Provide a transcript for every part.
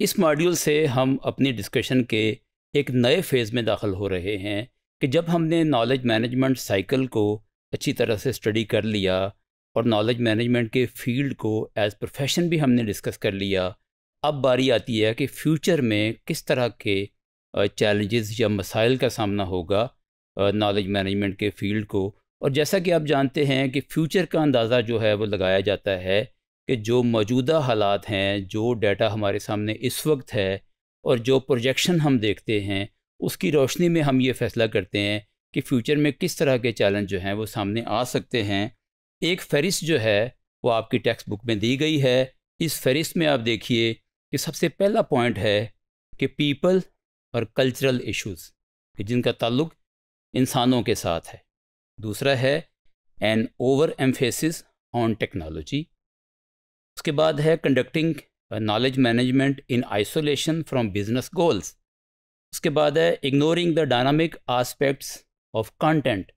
इस मॉड्यूल से हम अपनी डिस्कशन के एक नए फेज़ में दाखिल हो रहे हैं कि जब हमने नॉलेज मैनेजमेंट साइकिल को अच्छी तरह से स्टडी कर लिया और नॉलेज मैनेजमेंट के फील्ड को एज प्रोफेशन भी हमने डिस्कस कर लिया अब बारी आती है कि फ्यूचर में किस तरह के चैलेंजेस या मसाइल का सामना होगा नॉलेज मैनेजमेंट के फील्ड को और जैसा कि आप जानते हैं कि फ्यूचर का अंदाज़ा जो है वो लगाया जाता है कि जो मौजूदा हालात हैं जो डाटा हमारे सामने इस वक्त है और जो प्रोजेक्शन हम देखते हैं उसकी रोशनी में हम ये फ़ैसला करते हैं कि फ्यूचर में किस तरह के चैलेंज जो हैं वो सामने आ सकते हैं एक फहरिस्त जो है वो आपकी टेक्स्ट बुक में दी गई है इस फहरिस्त में आप देखिए कि सबसे पहला पॉइंट है कि पीपल और कल्चरल इश्यूज जिनका ताल्लुक इंसानों के साथ है दूसरा है an over emphasis on technology उसके बाद है conducting knowledge management in isolation from business goals उसके बाद है ignoring the dynamic aspects of content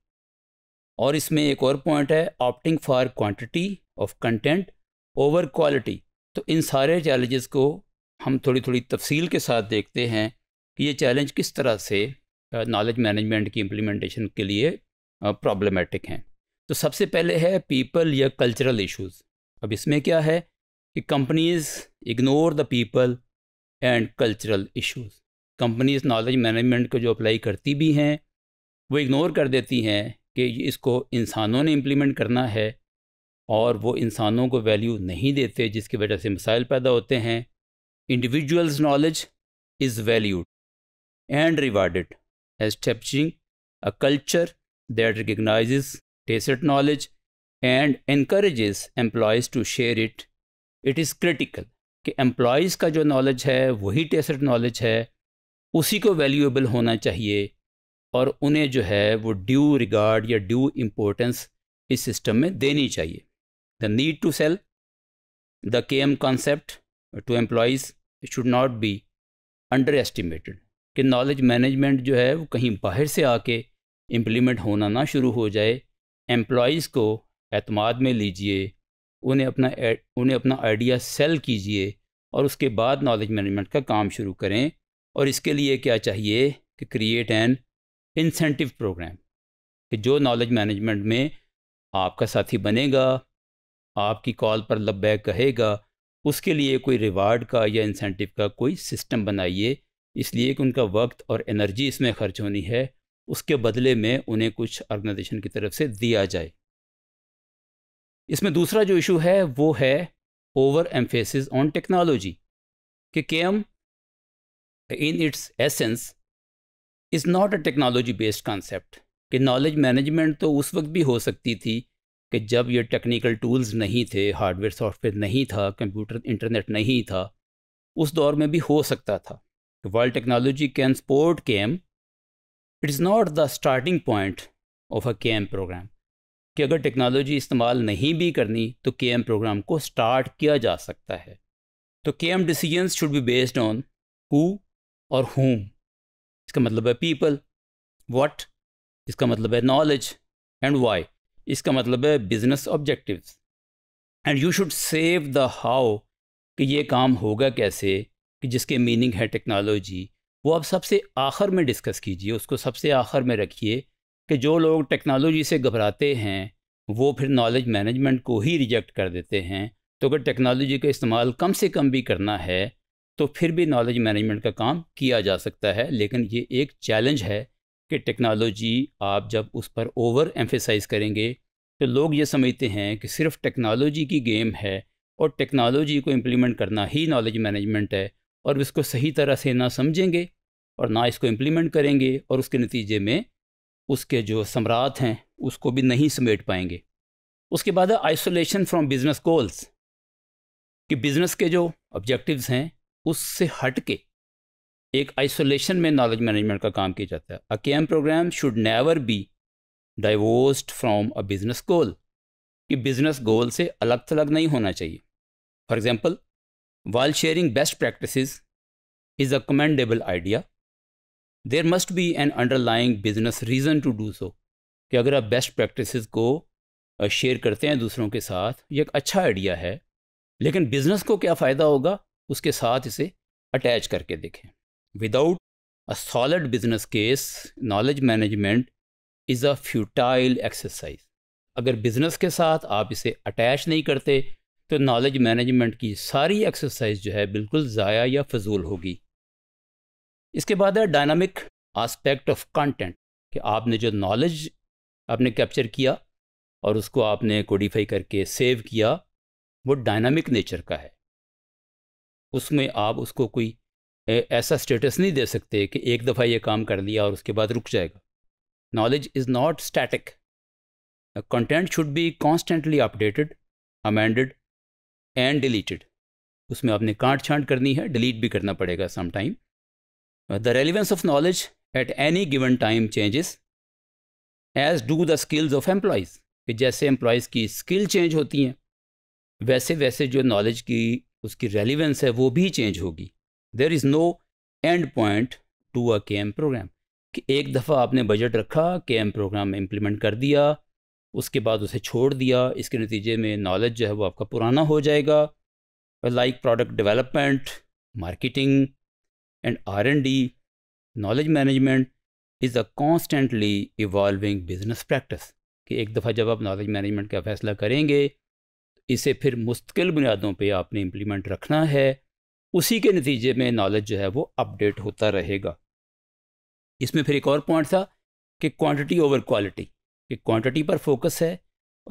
और इसमें एक और पॉइंट है opting for quantity of content over quality तो इन सारे चैलेंजेस को हम थोड़ी थोड़ी तफसील के साथ देखते हैं कि ये चैलेंज किस तरह से नॉलेज uh, मैनेजमेंट की इम्प्लीमेंटेशन के लिए प्रॉब्लमेटिक uh, हैं तो सबसे पहले है पीपल या कल्चरल इश्यूज़ अब इसमें क्या है कि companies ignore the people and cultural issues companies knowledge management को जो अप्लाई करती भी हैं वो इग्नोर कर देती हैं कि इसको इंसानों ने इम्प्लीमेंट करना है और वो इंसानों को वैल्यू नहीं देते जिसकी वजह से मसाइल पैदा होते हैं individuals knowledge is valued and rewarded as टेपचिंग a culture that recognise tacit knowledge and increases employees to share it it is critical कि एम्प्लॉयज़ का जो नॉलेज है वही टेस्ट नॉलेज है उसी को वैल्यूएबल होना चाहिए और उन्हें जो है वो ड्यू रिगार्ड या ड्यू इम्पोर्टेंस इस सिस्टम में देनी चाहिए the need to sell the K M concept to employees should not be underestimated कि नॉलेज मैनेजमेंट जो है वो कहीं बाहर से आके इम्प्लीमेंट होना ना शुरू हो जाए एम्प्लॉयज़ को अतमाद में लीजिए उन्हें अपना उन्हें अपना आइडिया सेल कीजिए और उसके बाद नॉलेज मैनेजमेंट का काम शुरू करें और इसके लिए क्या चाहिए कि क्रिएट एन इंसेंटिव प्रोग्राम कि जो नॉलेज मैनेजमेंट में आपका साथी बनेगा आपकी कॉल पर लब्बैक कहेगा उसके लिए कोई रिवार्ड का या इंसेंटिव का कोई सिस्टम बनाइए इसलिए कि उनका वक्त और एनर्जी इसमें खर्च होनी है उसके बदले में उन्हें कुछ ऑर्गेनाइजेशन की तरफ से दिया जाए इसमें दूसरा जो इशू है वो है ओवर एम्फेसिस ऑन टेक्नोलॉजी कि K M in its essence is not a technology based concept कि नॉलेज मैनेजमेंट तो उस वक्त भी हो सकती थी कि जब ये टेक्निकल टूल्स नहीं थे हार्डवेयर सॉफ्टवेयर नहीं था कंप्यूटर इंटरनेट नहीं था उस दौर में भी हो सकता था world technology can support K M it is not the starting point of a K M programme कि अगर टेक्नोलॉजी इस्तेमाल नहीं भी करनी तो के एम प्रोग्राम को स्टार्ट किया जा सकता है तो K M decision should be based on who और होम इसका मतलब है पीपल वट इसका मतलब है नॉलेज एंड वाई इसका मतलब है business objective and you should save the how कि ये काम होगा कैसे कि जिसके मीनिंग है टेक्नोलॉजी वो आप सबसे आखिर में डिस्कस कीजिए उसको सबसे आखिर में रखिए कि जो लोग टेक्नोलॉजी से घबराते हैं वो फिर नॉलेज मैनेजमेंट को ही रिजेक्ट कर देते हैं तो अगर टेक्नोलॉजी का इस्तेमाल कम से कम भी करना है तो फिर भी नॉलेज मैनेजमेंट का काम किया जा सकता है लेकिन ये एक चैलेंज है कि टेक्नोलॉजी आप जब उस पर ओवर एम्फेसाइज करेंगे तो लोग ये समझते हैं कि सिर्फ टेक्नोलॉजी की गेम है और टेक्नोलॉजी को इम्प्लीमेंट करना ही नॉलेज मैनेजमेंट है और इसको सही तरह से ना समझेंगे और ना इसको इम्प्लीमेंट करेंगे और उसके नतीजे में उसके जो सम्राट हैं उसको भी नहीं समेट पाएंगे उसके बाद आइसोलेशन फ्रॉम बिजनेस गोल्स कि बिज़नेस के जो ऑब्जेक्टिव्स हैं उससे हट के एक आइसोलेशन में नॉलेज मैनेजमेंट का काम किया जाता है a M programme should never be divorced from a business goal कि बिज़नेस गोल से अलग थलग नहीं होना चाहिए फॉर एग्ज़ाम्पल वाल sharing best practice is a commendable idea there must be an underlying business reason to do so कि अगर आप बेस्ट प्रैक्टिस को शेयर करते हैं दूसरों के साथ ये एक अच्छा आइडिया है लेकिन बिज़नेस को क्या फ़ायदा होगा उसके साथ इसे अटैच करके देखें without a solid business case knowledge management is a futile exercise अगर बिज़नेस के साथ आप इसे अटैच नहीं करते तो नॉलेज मैनेजमेंट की सारी एक्सरसाइज जो है बिल्कुल ज़ाया या फजूल होगी इसके बाद है डायनामिक आस्पेक्ट ऑफ कंटेंट कि आपने जो नॉलेज आपने कैप्चर किया और उसको आपने कोडिफाई करके सेव किया वो डायनामिक नेचर का है उसमें आप उसको कोई ऐसा स्टेटस नहीं दे सकते कि एक दफ़ा ये काम कर लिया और उसके बाद रुक जाएगा knowledge is not static content should be constantly updated amended and deleted उसमें आपने काट छांट करनी है डिलीट भी करना पड़ेगा sometime the relevance of knowledge at any given time changes as do the skills of employees कि जैसे एम्प्लॉयज़ की स्किल चेंज होती हैं वैसे वैसे जो नॉलेज की उसकी रेलिवेंस है वो भी चेंज होगी there is no end point to a K M programme कि एक दफ़ा आपने बजट रखा के एम प्रोग्राम इम्प्लीमेंट कर दिया उसके बाद उसे छोड़ दिया इसके नतीजे में नॉलेज जो है वो आपका पुराना हो जाएगा like product development marketing and R&D, knowledge management is a constantly evolving business practice. कि एक दफ़ा जब आप नॉलेज मैनेजमेंट का फ़ैसला करेंगे इसे फिर मुस्तकिल बुनियादों पे आपने इम्प्लीमेंट रखना है उसी के नतीजे में नॉलेज जो है वो अपडेट होता रहेगा इसमें फिर एक और पॉइंट था कि क्वांटिटी ओवर क्वालिटी कि क्वांटिटी पर फोकस है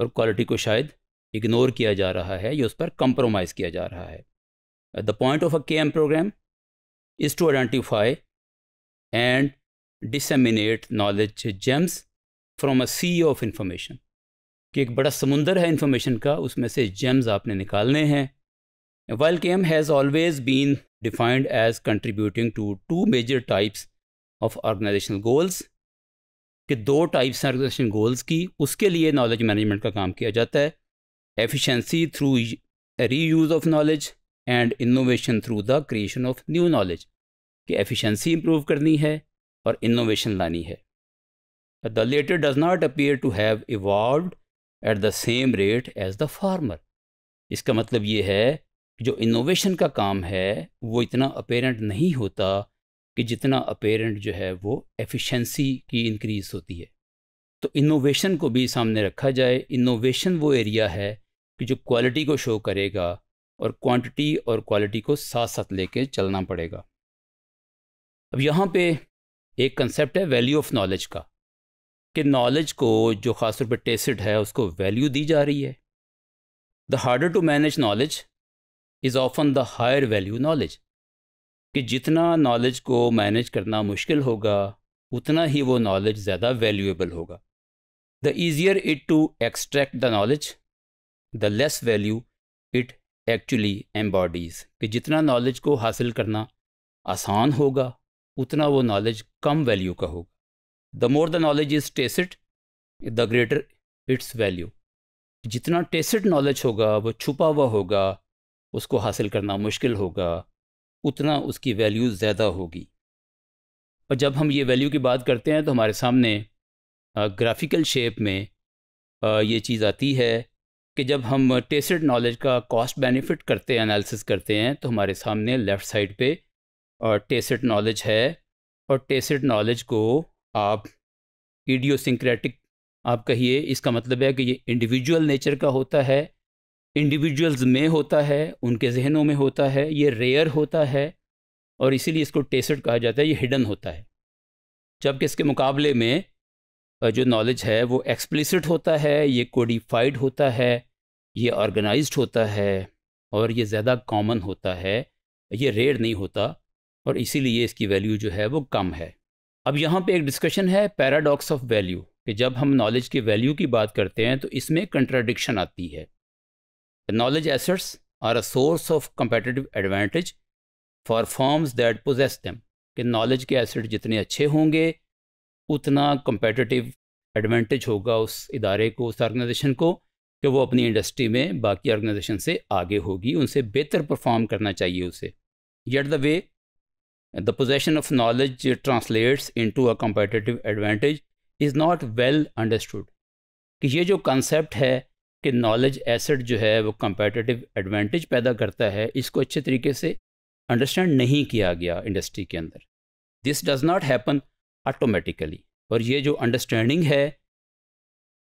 और क्वालिटी को शायद इग्नोर किया जा रहा है या उस पर कंप्रोमाइज़ किया जा रहा है the point of a K M programme is to identify and disseminate knowledge gems from a sea of information कि एक बड़ा समुंदर है इन्फॉर्मेशन का उसमें से जेम्स आपने निकालने हैं while KM has always been defined as contributing to two major types of organisational goals कि दो टाइप्स हैं ऑर्गेनाइजेशन गोल्स की उसके लिए नॉलेज मैनेजमेंट का काम किया जाता है efficiency through reuse of knowledge and innovation through the creation of new knowledge कि एफिशिएंसी इंप्रूव करनी है और इनोवेशन लानी है the latter does not appear to have evolve at the same rate as the former इसका मतलब ये है कि जो इनोवेशन का काम है वो इतना अपेरेंट नहीं होता कि जितना अपेरेंट जो है वो एफिशिएंसी की इंक्रीज होती है तो इनोवेशन को भी सामने रखा जाए इनोवेशन वो एरिया है कि जो क्वालिटी को शो करेगा और क्वांटिटी और क्वालिटी को साथ साथ लेके चलना पड़ेगा अब यहाँ पे एक कंसेप्ट है वैल्यू ऑफ नॉलेज का कि नॉलेज को जो ख़ास तौर पर टेस्ट है उसको वैल्यू दी जा रही है the harder to manage knowledge is often the higher value knowledge कि जितना नॉलेज को मैनेज करना मुश्किल होगा उतना ही वो नॉलेज ज़्यादा वैल्यूएबल होगा the easier it to extract the knowledge the less value it actually embodies कि जितना नॉलेज को हासिल करना आसान होगा उतना वो नॉलेज कम वैल्यू का होगा the more the knowledge is tacit the greater its value जितना टेसिड नॉलेज होगा वो छुपा हुआ होगा उसको हासिल करना मुश्किल होगा उतना उसकी वैल्यू ज़्यादा होगी और जब हम ये वैल्यू की बात करते हैं तो हमारे सामने ग्राफिकल शेप में ये चीज़ आती है कि जब हम टेस्टेड नॉलेज का कॉस्ट बेनिफिट करते हैं एनालिसिस करते हैं तो हमारे सामने लेफ़्ट साइड पे और टेस्टेड नॉलेज है और टेस्टेड नॉलेज को आप इडियोसिंक्रेटिक आप कहिए इसका मतलब है कि ये इंडिविजुअल नेचर का होता है इंडिविजुअल्स में होता है उनके जहनों में होता है ये रेयर होता है और इसीलिए इसको टेस्ट कहा जाता है ये हिडन होता है जबकि इसके मुकाबले में जो नॉलेज है वो एक्सप्लिसिट होता है ये कोडिफाइड होता है ये ऑर्गेनाइज होता है और ये ज़्यादा कॉमन होता है ये रेयर नहीं होता और इसीलिए इसकी वैल्यू जो है वो कम है अब यहाँ पे एक डिस्कशन है पैराडॉक्स ऑफ वैल्यू कि जब हम नॉलेज की वैल्यू की बात करते हैं तो इसमें कंट्राडिक्शन आती है knowledge assets are a source of competitive advantage for firms that possess them कि नॉलेज के एसेट जितने अच्छे होंगे उतना कंपेटिटिव एडवांटेज होगा उस इदारे को उस ऑर्गेनाइजेशन को कि वो अपनी इंडस्ट्री में बाकी ऑर्गेनाइजेशन से आगे होगी उनसे बेहतर परफॉर्म करना चाहिए उसे yet the way the possession of knowledge translates into a competitive advantage is not well understood कि ये जो कंसेप्ट है कि नॉलेज एसेट जो है वो कम्पटिटिव एडवांटेज पैदा करता है इसको अच्छे तरीके से अंडरस्टैंड नहीं किया गया इंडस्ट्री के अंदर this does not happen automatically और ये जो अंडरस्टैंडिंग है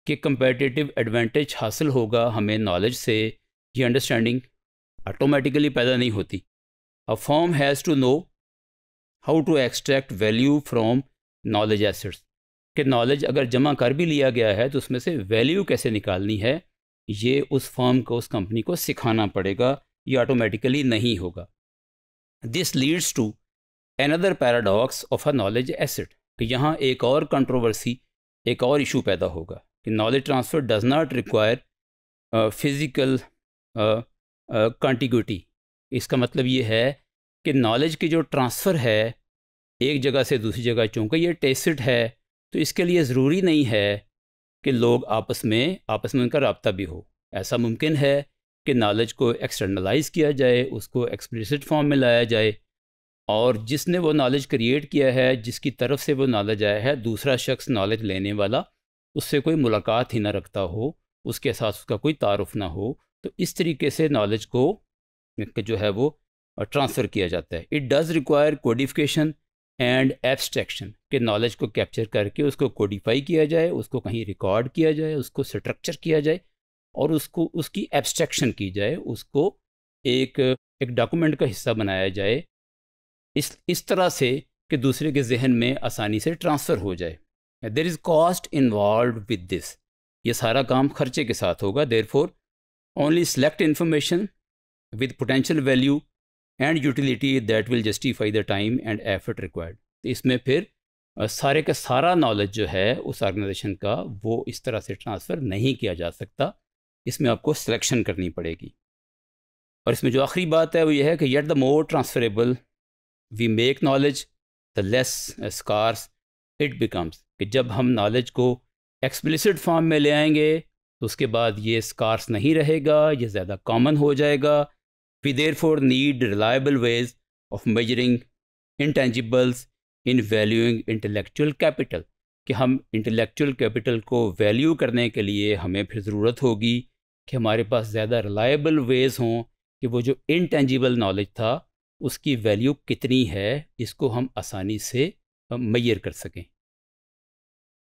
कि कंपेटिटिव एडवांटेज हासिल होगा हमें नॉलेज से ये अंडरस्टैंडिंग ऑटोमेटिकली पैदा नहीं होती a firm has to know how to extract value from knowledge assets कि नॉलेज अगर जमा कर भी लिया गया है तो उसमें से वैल्यू कैसे निकालनी है ये उस फॉर्म को उस कंपनी को सिखाना पड़ेगा ये ऑटोमेटिकली नहीं होगा this leads to another paradox of a knowledge asset तो यहाँ एक और कंट्रोवर्सी एक और इशू पैदा होगा कि knowledge transfer does not require physical contiguity इसका मतलब ये है कि नॉलेज की जो ट्रांसफ़र है एक जगह से दूसरी जगह चूँकि ये टेस्ट है तो इसके लिए ज़रूरी नहीं है कि लोग आपस में आपस में उनका रबता भी हो ऐसा मुमकिन है कि नॉलेज को एक्सटर्नलाइज किया जाए उसको एक्सप्लिसिट फॉर्म में लाया जाए और जिसने वो नॉलेज क्रिएट किया है जिसकी तरफ से वो नॉलेज आया है दूसरा शख्स नॉलेज लेने वाला उससे कोई मुलाकात ही ना रखता हो उसके साथ उसका कोई तारफ़ ना हो तो इस तरीके से नॉलेज को जो है वो ट्रांसफ़र किया जाता है it does require codification and abstraction के नॉलेज को कैप्चर करके उसको कोडिफाई किया जाए उसको कहीं रिकॉर्ड किया जाए उसको स्ट्रक्चर किया जाए और उसको उसकी एब्स्ट्रैक्शन की जाए उसको एक एक डॉक्यूमेंट का हिस्सा बनाया जाए इस इस तरह से कि दूसरे के जहन में आसानी से ट्रांसफ़र हो जाए there is cost involve with this ये सारा काम खर्चे के साथ होगा therefore only select information with potential value and utility that will justify the time and effort required इसमें फिर सारे का सारा नॉलेज जो है उस ऑर्गेनाइजेशन का वो इस तरह से ट्रांसफ़र नहीं किया जा सकता इसमें आपको सिलेक्शन करनी पड़ेगी और इसमें जो आखिरी बात है वो ये है कि yet the more transferable we make knowledge the less scarce it becomes कि जब हम नॉलेज को एक्सप्लिसिट फॉर्म में ले आएंगे तो उसके बाद ये स्कार्स नहीं रहेगा ये ज़्यादा कॉमन हो जाएगा we therefore need reliable ways of measuring intangibles in valuing intellectual capital कि हम इंटेलेक्चुअल कैपिटल को वैल्यू करने के लिए हमें फिर ज़रूरत होगी कि हमारे पास ज़्यादा रिलायबल वेज हों कि वो जो इनटेंजिबल नॉलेज था उसकी वैल्यू कितनी है इसको हम आसानी से मैयर कर सकें